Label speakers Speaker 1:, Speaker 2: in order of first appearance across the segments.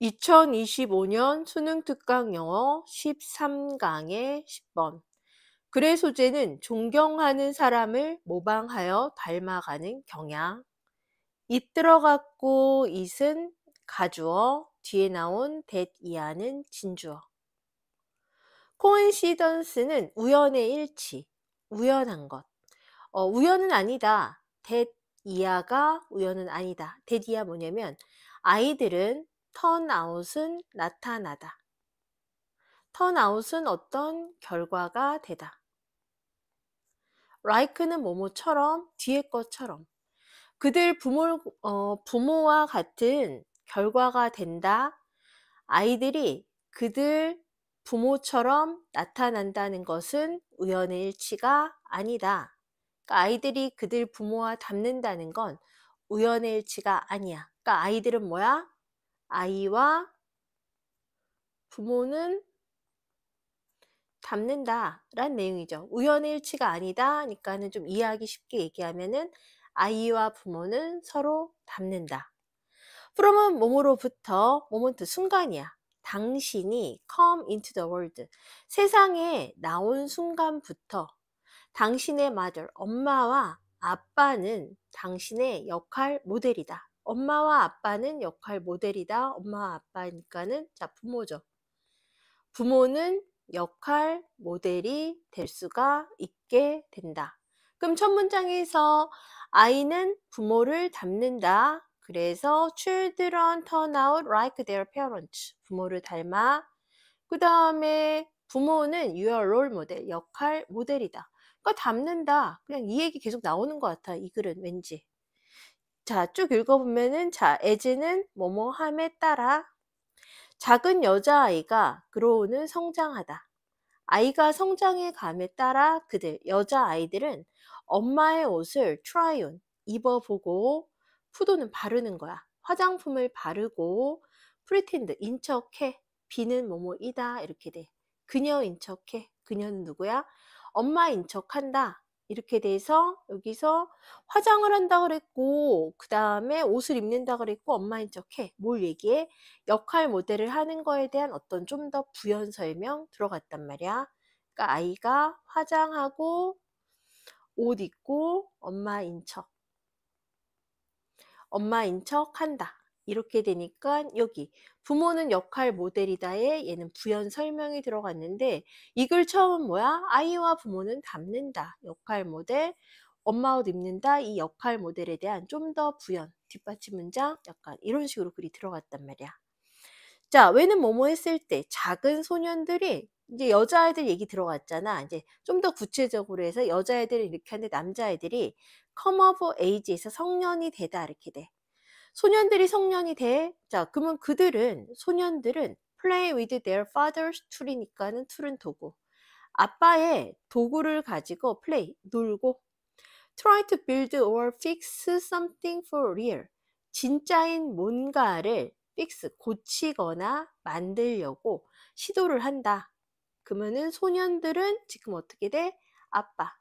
Speaker 1: 2025년 수능 특강 영어 13강의 10번. 글의 소재는 존경하는 사람을 모방하여 닮아가는 경향. 입 들어갔고 i 은 가주어, 뒤에 나온 that 이하는 진주어. coincidence는 우연의 일치, 우연한 것. 어, 우연은 아니다. that 이하가 우연은 아니다. that 이하 뭐냐면 아이들은 턴아웃은 나타나다. 턴아웃은 어떤 결과가 되다. like는 뭐뭐처럼 뒤에 것처럼 그들 부모, 어, 부모와 같은 결과가 된다. 아이들이 그들 부모처럼 나타난다는 것은 우연의 일치가 아니다. 그러니까 아이들이 그들 부모와 닮는다는 건 우연의 일치가 아니야. 그러니까 아이들은 뭐야? 아이와 부모는 닮는다 라는 내용이죠. 우연의 일치가 아니다 니까는 좀 이해하기 쉽게 얘기하면은 아이와 부모는 서로 닮는다. from은 몸으로부터 모먼트 순간이야. 당신이 come into the world 세상에 나온 순간부터 당신의 mother 엄마와 아빠는 당신의 역할 모델이다. 엄마와 아빠는 역할 모델이다. 엄마와 아빠니까는 자, 부모죠. 부모는 역할 모델이 될 수가 있게 된다. 그럼 첫 문장에서 아이는 부모를 닮는다. 그래서 children turn out like their parents. 부모를 닮아. 그 다음에 부모는 your role model, 역할 모델이다. 그러니까 닮는다. 그냥 이 얘기 계속 나오는 것 같아. 이 글은 왠지. 자, 쭉 읽어보면은, 자, 에지는 뭐뭐함에 따라 작은 여자아이가 그로우는 성장하다. 아이가 성장해 감에 따라 그들, 여자아이들은 엄마의 옷을 트라이온, 입어보고, 푸도는 바르는 거야. 화장품을 바르고, 프리텐드, 인척해. 비는 뭐뭐이다. 이렇게 돼. 그녀인 척해. 그녀는 누구야? 엄마인 척한다. 이렇게 돼서 여기서 화장을 한다 그랬고 그 다음에 옷을 입는다 그랬고 엄마인 척해 뭘 얘기해 역할 모델을 하는 거에 대한 어떤 좀 더 부연 설명 들어갔단 말이야 그러니까 아이가 화장하고 옷 입고 엄마인 척 엄마인 척 한다 이렇게 되니까 여기 부모는 역할 모델이다에 얘는 부연 설명이 들어갔는데 이 글 처음은 뭐야? 아이와 부모는 닮는다. 역할 모델. 엄마 옷 입는다. 이 역할 모델에 대한 좀 더 부연. 뒷받침 문장 약간 이런 식으로 글이 들어갔단 말이야. 자, 왜는 뭐뭐 했을 때 작은 소년들이 이제 여자아이들 얘기 들어갔잖아. 이제 좀 더 구체적으로 해서 여자아이들은 이렇게 하는데 남자아이들이 come of age에서 성년이 되다 이렇게 돼. 소년들이 성년이 돼. 자, 그러면 그들은 소년들은 play with their father's tool이니까는 t o 은 도구. 아빠의 도구를 가지고 play 놀고 try to build or fix something for real. 진짜인 뭔가를 fix 고치거나 만들려고 시도를 한다. 그러면은 소년들은 지금 어떻게 돼? 아빠.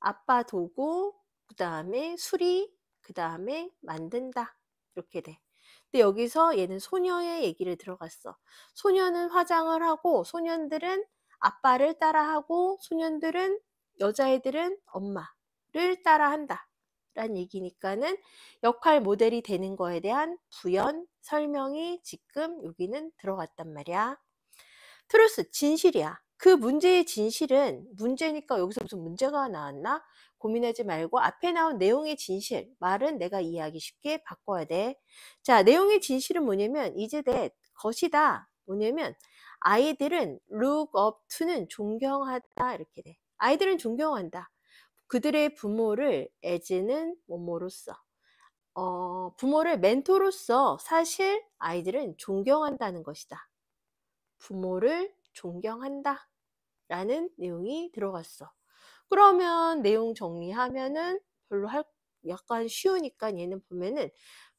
Speaker 1: 아빠 도구, 그다음에 수리, 그 다음에 만든다. 이렇게 돼. 근데 여기서 얘는 소녀의 얘기를 들어갔어. 소녀는 화장을 하고 소년들은 아빠를 따라하고 소년들은 여자애들은 엄마를 따라한다. 란 얘기니까는 역할 모델이 되는 거에 대한 부연 설명이 지금 여기는 들어갔단 말이야. 트루스 진실이야. 그 문제의 진실은 문제니까 여기서 무슨 문제가 나왔나 고민하지 말고 앞에 나온 내용의 진실 말은 내가 이해하기 쉽게 바꿔야 돼. 자 내용의 진실은 뭐냐면 이제 내 것이다. 뭐냐면 아이들은 look up to는 존경하다 이렇게 돼. 아이들은 존경한다. 그들의 부모를 as는 뭐뭐로서 어, 부모를 멘토로서 사실 아이들은 존경한다는 것이다. 부모를 존경한다. 라는 내용이 들어갔어. 그러면 내용 정리하면은 별로 할, 약간 쉬우니까 얘는 보면은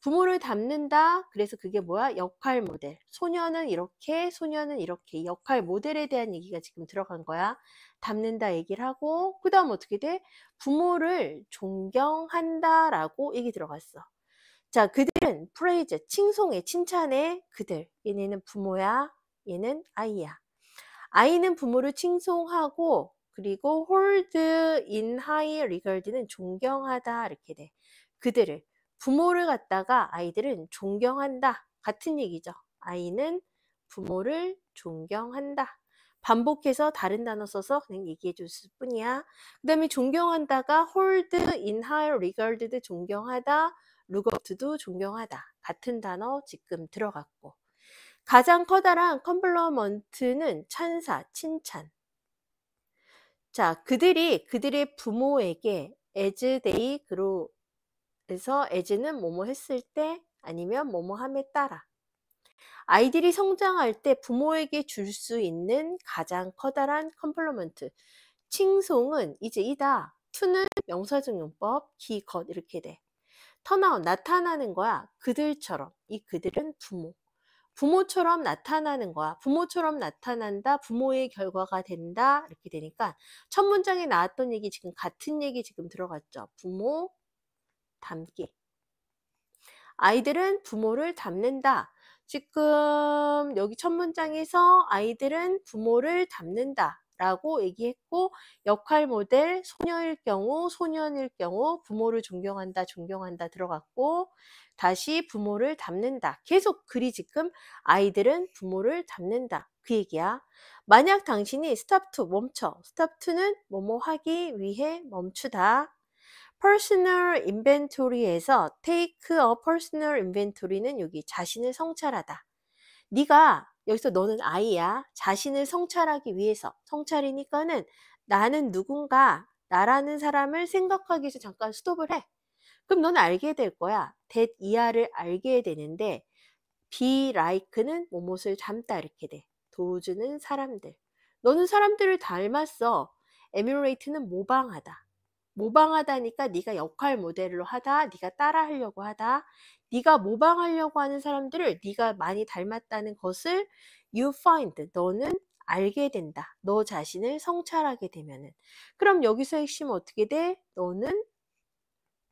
Speaker 1: 부모를 닮는다. 그래서 그게 뭐야? 역할 모델. 소녀는 이렇게, 소녀는 이렇게. 역할 모델에 대한 얘기가 지금 들어간 거야. 닮는다 얘기를 하고, 그 다음 어떻게 돼? 부모를 존경한다. 라고 얘기 들어갔어. 자, 그들은 프레이즈, 칭송해, 칭찬해, 그들. 얘네는 부모야, 얘는 아이야. 아이는 부모를 칭송하고 그리고 홀드 인 하이 리걸드는 존경하다 이렇게 돼. 그들을 부모를 갖다가 아이들은 존경한다 같은 얘기죠. 아이는 부모를 존경한다. 반복해서 다른 단어 써서 그냥 얘기해 줬을 뿐이야. 그 다음에 존경한다가 홀드 인 하이 리걸드도 존경하다. 루거트도 존경하다. 같은 단어 지금 들어갔고. 가장 커다란 컴플러먼트는 찬사, 칭찬. 자, 그들이 그들의 부모에게 as they grew 에서 as는 뭐뭐 했을 때 아니면 뭐뭐 함에 따라 아이들이 성장할 때 부모에게 줄 수 있는 가장 커다란 컴플러먼트 칭송은 이제 이다 투는 명사정용법 기, 것 이렇게 돼 턴아웃 나타나는 거야 그들처럼 이 그들은 부모 부모처럼 나타나는 거야. 부모처럼 나타난다. 부모의 결과가 된다. 이렇게 되니까 첫 문장에 나왔던 얘기 지금 같은 얘기 지금 들어갔죠. 부모 닮기. 아이들은 부모를 닮는다. 지금 여기 첫 문장에서 아이들은 부모를 닮는다. 라고 얘기했고 역할 모델 소녀일 경우 소년일 경우 부모를 존경한다 존경한다 들어갔고 다시 부모를 닮는다 계속 그리 지금 아이들은 부모를 닮는다 그 얘기야 만약 당신이 스탑투 멈춰 스탑투는 뭐뭐 하기 위해 멈추다 personal inventory에서 take a personal inventory는 여기 자신을 성찰하다 네가 여기서 너는 아이야. 자신을 성찰하기 위해서. 성찰이니까는 나는 누군가, 나라는 사람을 생각하기 위해서 잠깐 스톱을 해. 그럼 너는 알게 될 거야. t 이하를 알게 되는데, 비라이크는뭐옷을잠다 이렇게 돼. 도우주는 사람들. 너는 사람들을 닮았어. 에뮬레이트는 모방하다. 모방하다니까 네가 역할 모델로 하다, 네가 따라하려고 하다, 네가 모방하려고 하는 사람들을 네가 많이 닮았다는 것을 you find 너는 알게 된다. 너 자신을 성찰하게 되면은 그럼 여기서 핵심은 어떻게 돼? 너는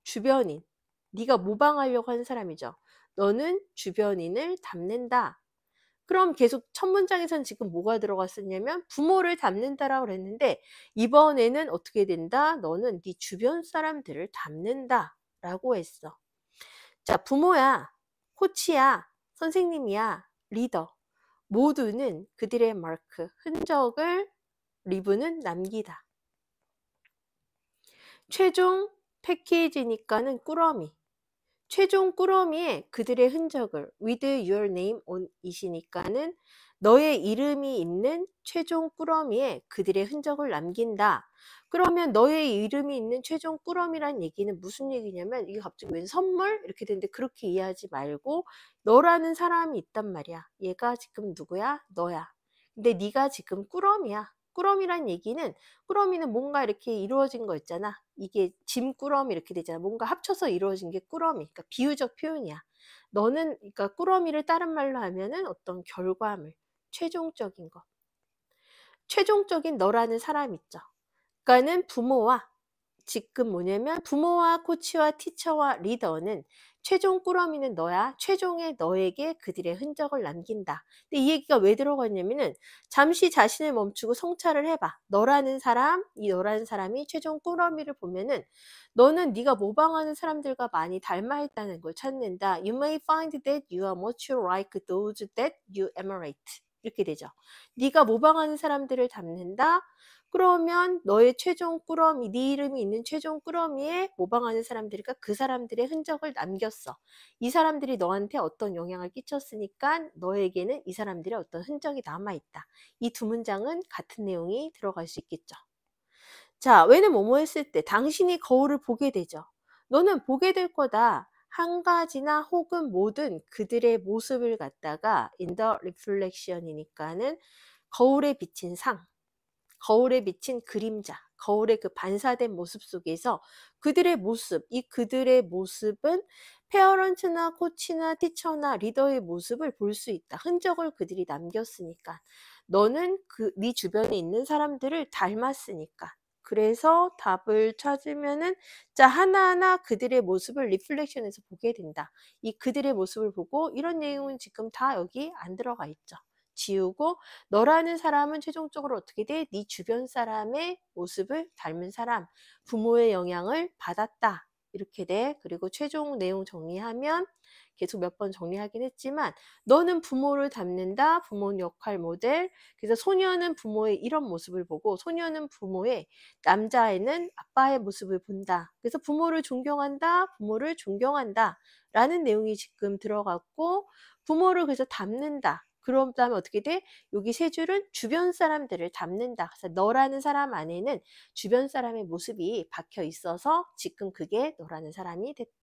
Speaker 1: 주변인, 네가 모방하려고 하는 사람이죠. 너는 주변인을 닮는다. 그럼 계속 첫 문장에선 지금 뭐가 들어갔었냐면 부모를 닮는다라고 그랬는데 이번에는 어떻게 된다? 너는 네 주변 사람들을 닮는다 라고 했어. 자, 부모야, 코치야, 선생님이야, 리더 모두는 그들의 마크, 흔적을 리브는 남기다. 최종 패키지니까는 꾸러미. 최종 꾸러미에 그들의 흔적을 with your name on 이시니까는 너의 이름이 있는 최종 꾸러미에 그들의 흔적을 남긴다. 그러면 너의 이름이 있는 최종 꾸러미란 얘기는 무슨 얘기냐면 이게 갑자기 웬 선물 이렇게 되는데 그렇게 이해하지 말고 너라는 사람이 있단 말이야. 얘가 지금 누구야? 너야. 근데 네가 지금 꾸러미야. 꾸러미란 얘기는 꾸러미는 뭔가 이렇게 이루어진 거 있잖아. 이게 짐꾸러미 이렇게 되잖아. 뭔가 합쳐서 이루어진 게 꾸러미. 그러니까 비유적 표현이야. 너는 그러니까 꾸러미를 다른 말로 하면은 어떤 결과물, 최종적인 거. 최종적인 너라는 사람 있죠. 그러니까는 부모와 지금 뭐냐면 부모와 코치와 티처와 리더는 최종 꾸러미는 너야. 최종의 너에게 그들의 흔적을 남긴다. 근데 이 얘기가 왜 들어갔냐면은 잠시 자신을 멈추고 성찰을 해봐. 너라는 사람, 이 너라는 사람이 최종 꾸러미를 보면은 너는 네가 모방하는 사람들과 많이 닮아 있다는 걸 찾는다. You may find that you are much like those that you emulate. 이렇게 되죠. 네가 모방하는 사람들을 담는다. 그러면 너의 최종 꾸러미, 네 이름이 있는 최종 꾸러미에 모방하는 사람들과그 사람들의 흔적을 남겼어. 이 사람들이 너한테 어떤 영향을 끼쳤으니까 너에게는 이 사람들의 어떤 흔적이 남아있다. 이 두 문장은 같은 내용이 들어갈 수 있겠죠. 자, 왜는 뭐뭐 했을 때 당신이 거울을 보게 되죠. 너는 보게 될 거다. 한 가지나 혹은 모든 그들의 모습을 갖다가 in the reflection이니까는 거울에 비친 상, 거울에 비친 그림자, 거울의 그 반사된 모습 속에서 그들의 모습, 이 그들의 모습은 페어런트나 코치나 티처나 리더의 모습을 볼 수 있다. 흔적을 그들이 남겼으니까. 너는 그 네 주변에 있는 사람들을 닮았으니까. 그래서 답을 찾으면은 자 하나하나 그들의 모습을 리플렉션에서 보게 된다. 이 그들의 모습을 보고 이런 내용은 지금 다 여기 안 들어가 있죠. 지우고 너라는 사람은 최종적으로 어떻게 돼? 네 주변 사람의 모습을 닮은 사람, 부모의 영향을 받았다. 이렇게 돼. 그리고 최종 내용 정리하면 계속 몇 번 정리하긴 했지만 너는 부모를 닮는다. 부모 역할 모델. 그래서 소녀는 부모의 이런 모습을 보고 소녀는 부모의 남자애는 아빠의 모습을 본다. 그래서 부모를 존경한다. 부모를 존경한다. 라는 내용이 지금 들어갔고 부모를 그래서 닮는다. 그럼 다음에 어떻게 돼? 여기 세 줄은 주변 사람들을 담는다. 그래서 너라는 사람 안에는 주변 사람의 모습이 박혀 있어서 지금 그게 너라는 사람이 됐다.